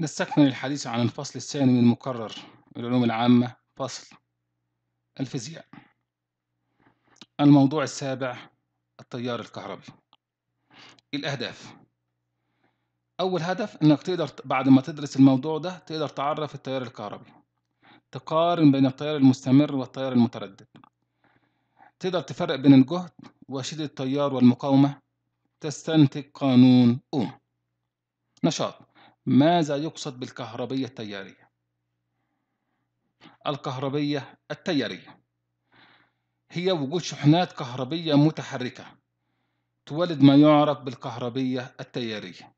نستكمل الحديث عن الفصل الثاني من مقرر العلوم العامة فصل الفيزياء الموضوع السابع التيار الكهربي الأهداف أول هدف إنك تقدر بعد ما تدرس الموضوع ده تقدر تعرف التيار الكهربي تقارن بين التيار المستمر والتيار المتردد تقدر تفرق بين الجهد وشدة التيار والمقاومة تستنتج قانون أوم نشاط ماذا يقصد بالكهربية التيارية؟ الكهربية التيارية هي وجود شحنات كهربية متحركة تولد ما يعرف بالكهربية التيارية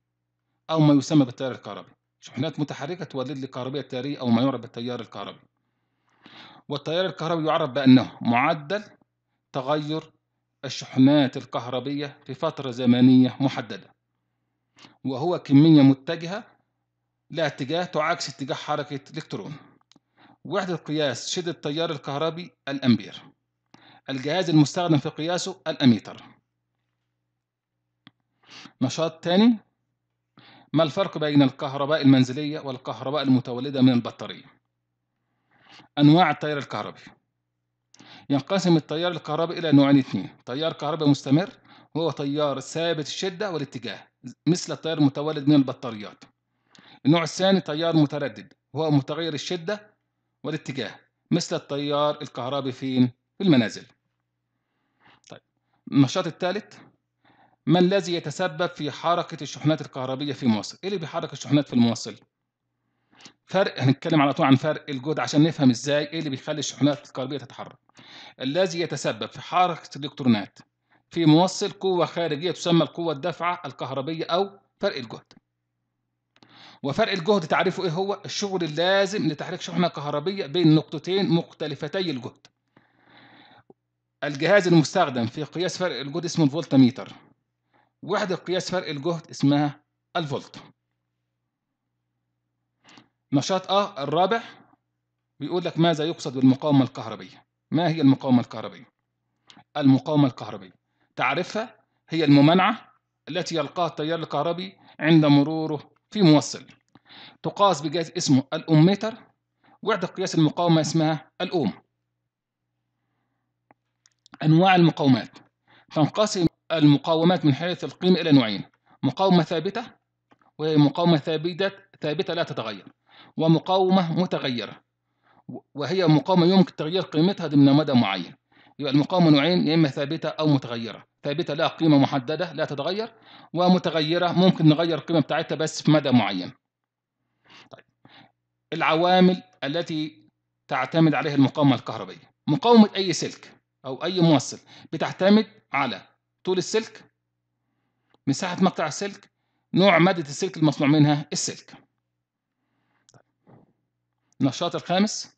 أو ما يسمى بالتيار الكهربي شحنات متحركة تولد لي كهربية تيارية أو ما يعرف بالتيار الكهربي والتيار الكهربي يعرف بأنه معدل تغير الشحنات الكهربية في فترة زمنية محددة وهو كمية متجهة لها اتجاه تعاكس اتجاه حركة الإلكترون وحدة قياس شدة التيار الكهربي الأمبير الجهاز المستخدم في قياسه الأميتر نشاط تاني ما الفرق بين الكهرباء المنزلية والكهرباء المتولدة من البطارية أنواع التيار الكهربي ينقسم التيار الكهربي إلى نوعين اثنين تيار كهربي مستمر وهو تيار ثابت الشدة والاتجاه مثل التيار المتولد من البطاريات النوع الثاني تيار متردد وهو متغير الشدة والاتجاه مثل التيار الكهربي فين؟ في المنازل طيب النشاط الثالث ما الذي يتسبب في حركة الشحنات الكهربية في موصل؟ إيه اللي بيحرك الشحنات في الموصل؟ فرق هنتكلم على طول عن فرق الجهد عشان نفهم ازاي ايه اللي بيخلي الشحنات الكهربيه تتحرك الذي يتسبب في حركه الالكترونات في موصل قوه خارجيه تسمى القوه الدافعه الكهربيه او فرق الجهد وفرق الجهد تعريفه ايه هو الشغل اللازم لتحريك شحنه كهربيه بين نقطتين مختلفتي الجهد الجهاز المستخدم في قياس فرق الجهد اسمه الفولتميتر وحدة قياس فرق الجهد اسمها الفولت نشاط اه الرابع بيقول لك ماذا يقصد بالمقاومة الكهربية ما هي المقاومة الكهربية المقاومة الكهربية تعرفها هي الممانعة التي يلقاها التيار الكهربي عند مروره في موصل تقاس بجهاز اسمه الأوميتر وحدة قياس المقاومة اسمها الأوم أنواع المقاومات تنقسم المقاومات من حيث القيمة إلى نوعين مقاومة ثابتة وهي مقاومة ثابتة ثابتة لا تتغير ومقاومة متغيرة وهي مقاومة يمكن تغيير قيمتها ضمن مدى معين يبقى المقاومة نوعين يا إما ثابتة أو متغيرة ثابته لها قيمه محدده لا تتغير ومتغيره ممكن نغير القيمه بتاعتها بس في مدى معين طيب العوامل التي تعتمد عليها المقاومه الكهربية مقاومه اي سلك او اي موصل بتعتمد على طول السلك مساحه مقطع السلك نوع ماده السلك المصنوع منها السلك طيب، النشاط الخامس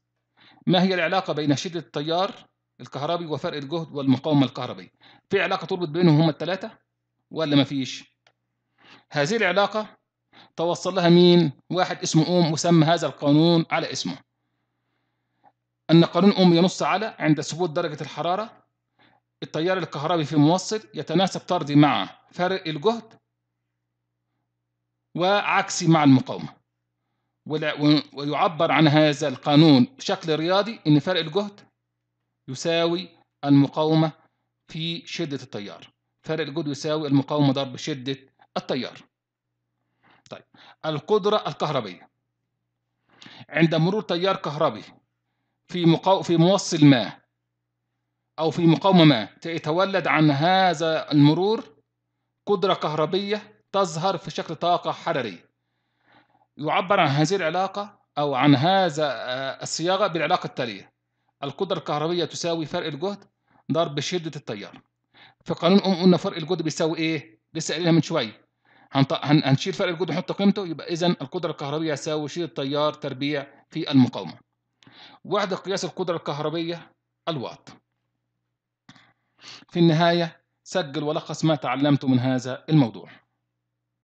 ما هي العلاقه بين شده التيار الكهربي وفرق الجهد والمقاومة الكهربية في علاقة تربط بينهم هما الثلاثة ولا مفيش هذه العلاقة توصل لها مين واحد اسمه أوم وسمى هذا القانون على اسمه أن قانون أوم ينص على عند ثبوت درجة الحرارة التيار الكهربي في موصل يتناسب طردي مع فرق الجهد وعكسي مع المقاومة ويعبر عن هذا القانون بشكل رياضي إن فرق الجهد يساوي المقاومة في شدة التيار فرق الجهد يساوي المقاومة ضرب شدة التيار طيب القدرة الكهربية عند مرور تيار كهربي في مقاو... في موصل ما أو في مقاومة ما تتولد عن هذا المرور قدرة كهربية تظهر في شكل طاقة حرارية يعبر عن هذه العلاقة أو عن هذا آه، الصياغة بالعلاقة التالية القدرة الكهربية تساوي فرق الجهد ضرب شدة التيار في قانون أم قلنا فرق الجهد بيساوي إيه؟ لسه قايلينها من شوية هنط... هن... هنشيل فرق الجهد ونحط قيمته يبقى إذا القدرة الكهربية تساوي شدة التيار تربيع في المقاومة وحدة قياس القدرة الكهربية الواط في النهاية سجل ولخص ما تعلمته من هذا الموضوع